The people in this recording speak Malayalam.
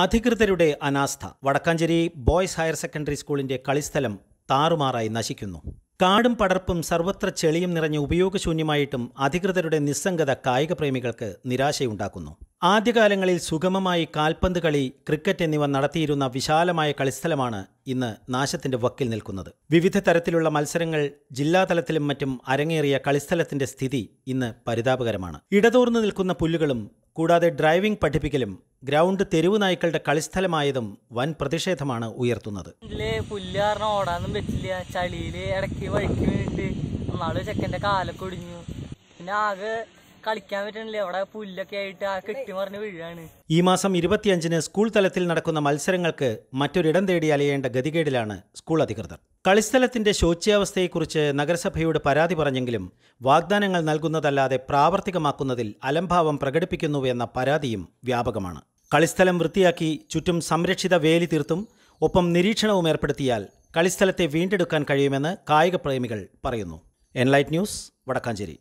അധികൃതരുടെ അനാസ്ഥ വടക്കാഞ്ചേരി ബോയ്സ് ഹയർ സെക്കൻഡറി സ്കൂളിന്റെ കളിസ്ഥലം താറുമാറായി നശിക്കുന്നു കാടും പടർപ്പും സർവത്ര ചെളിയും നിറഞ്ഞ ഉപയോഗശൂന്യമായിട്ടും അധികൃതരുടെ നിസ്സംഗത കായിക പ്രേമികൾക്ക് നിരാശയുണ്ടാക്കുന്നു ആദ്യകാലങ്ങളിൽ സുഗമമായി കാൽപന്ത് കളി ക്രിക്കറ്റ് എന്നിവ നടത്തിയിരുന്ന വിശാലമായ കളിസ്ഥലമാണ് ഇന്ന് നാശത്തിന്റെ വക്കിൽ നിൽക്കുന്നത് വിവിധ തരത്തിലുള്ള മത്സരങ്ങൾ ജില്ലാതലത്തിലും മറ്റും അരങ്ങേറിയ കളിസ്ഥലത്തിന്റെ സ്ഥിതി ഇന്ന് പരിതാപകരമാണ് ഇടതോർന്നു നിൽക്കുന്ന പുല്ലുകളും കൂടാതെ ഡ്രൈവിംഗ് പഠിപ്പിക്കലും ഗ്രൗണ്ട് തെരുവ് നായ്ക്കളുടെ കളിസ്ഥലമായതും വൻ പ്രതിഷേധമാണ് ഉയർത്തുന്നത് ഓടാനും പറ്റില്ല ചളിയില് ഇടയ്ക്ക് വഴിക്ക് വേണ്ടി നാള് ചെക്കൻ്റെ കാലൊക്കെ ഒടിഞ്ഞു പിന്നെ ആകെ കളിക്കാൻ പറ്റണില്ല അവിടെ പുല്ലൊക്കെ ആയിട്ട് ആ കെട്ടി വീഴാണ് ഈ മാസം ഇരുപത്തിയഞ്ചിന് സ്കൂൾ തലത്തിൽ നടക്കുന്ന മത്സരങ്ങൾക്ക് മറ്റൊരിടം തേടി അലയേണ്ട ഗതികേടിലാണ് സ്കൂൾ അധികൃതർ കളിസ്ഥലത്തിന്റെ ശോച്യാവസ്ഥയെക്കുറിച്ച് നഗരസഭയോട് പരാതി പറഞ്ഞെങ്കിലും വാഗ്ദാനങ്ങൾ നൽകുന്നതല്ലാതെ പ്രാവർത്തികമാക്കുന്നതിൽ അലംഭാവം പ്രകടിപ്പിക്കുന്നുവെന്ന പരാതിയും വ്യാപകമാണ് കളിസ്ഥലം വൃത്തിയാക്കി ചുറ്റും സംരക്ഷിത വേലി തീർത്തും ഒപ്പം നിരീക്ഷണവും ഏർപ്പെടുത്തിയാൽ കളിസ്ഥലത്തെ വീണ്ടെടുക്കാൻ കഴിയുമെന്ന് കായിക പ്രേമികൾ പറയുന്നു എൻലൈറ്റ് ന്യൂസ് വടക്കാഞ്ചേരി